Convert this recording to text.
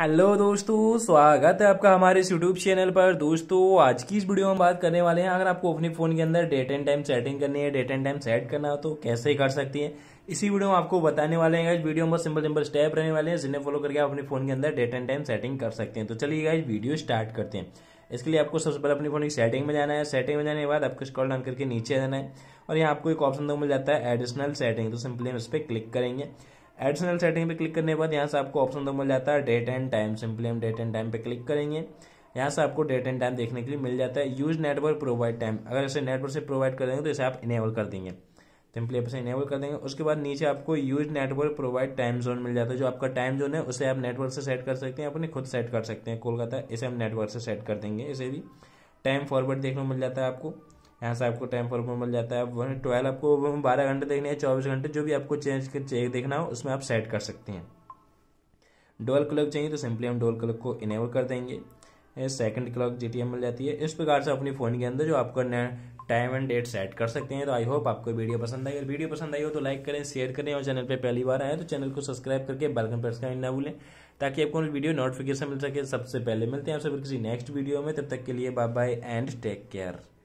hello दोस्तों स्वागत है आपका हमारे यूट्यूब चैनल पर दोस्तों आज की इस वीडियो में बात करने वाले हैं अगर आपको अपने फ़ोन के अंदर डेट एंड टाइम सेटिंग करनी है डेट एंड टाइम सेट करना हो तो कैसे कर सकती हैं इसी वीडियो में आपको बताने वाले हैं इस वीडियो में सिंपल सिंपल स्टेप रहने वाले हैं जिन्हें फॉलो करके आप अपने फ़ोन के अंदर डेट एंड टाइम सेटिंग कर सकते हैं तो चलिएगा इस वीडियो स्टार्ट करते हैं इसके लिए आपको सबसे पहले अपने फोन की सेटिंग में जाना है सेटिंग में जाने के बाद आपको स्कॉल डाउन करके नीचे जाना है और यहाँ आपको एक ऑप्शन मिल जाता है एडिशनल सेटिंग तो सिंपली हम इस पर क्लिक करेंगे एडिशनल सेटिंग पे क्लिक करने के बाद यहाँ से आपको ऑप्शन तो मिल जाता है डेट एंड टाइम सिंपली हम डेट एंड टाइम पे क्लिक करेंगे यहाँ से आपको डेट एंड टाइम देखने के लिए मिल जाता है यूज नेटवर्क प्रोवाइड टाइम अगर इसे नेटवर्क से प्रोवाइड कर देंगे तो इसे आप इनेबल कर देंगे सिंपली आप इसे इनेबल कर देंगे उसके बाद नीचे आपको use network provided time zone मिल जाता है जो आपका टाइम जोन है उसे आप नेटवर्क से सेट कर सकते हैं अपने खुद सेट कर सकते हैं कोलकाता इसे हम नेटवर्क से सेट कर देंगे इसे भी टाइम फॉरवर्ड देखने को मिल जाता है आपको यहाँ से आपको टाइम फॉर मिल जाता है वहीं ट्वेल्व आपको बारह घंटे देखने हैं चौबीस घंटे जो भी आपको चेंज चेक देखना हो उसमें आप सेट कर सकते हैं डोल क्लॉक चाहिए तो सिंपली हम डोल क्लॉक को इनेबल कर देंगे सेकंड क्लॉक जी मिल जाती है इस प्रकार से अपनी फ़ोन के अंदर जो आपको टाइम एंड डेट सेट कर सकते हैं तो आई होप आपको वीडियो पसंद आई अगर वीडियो पसंद आई हो तो लाइक करें शेयर करें और चैनल पे पहली बार आए तो चैनल को सब्सक्राइब करके बेलकन प्रेस करना ना भूलें ताकि आपको वीडियो नोटिफिकेशन मिल सके सबसे पहले मिलते हैं आप सब किसी नेक्स्ट वीडियो में तब तक के लिए bye bye and take care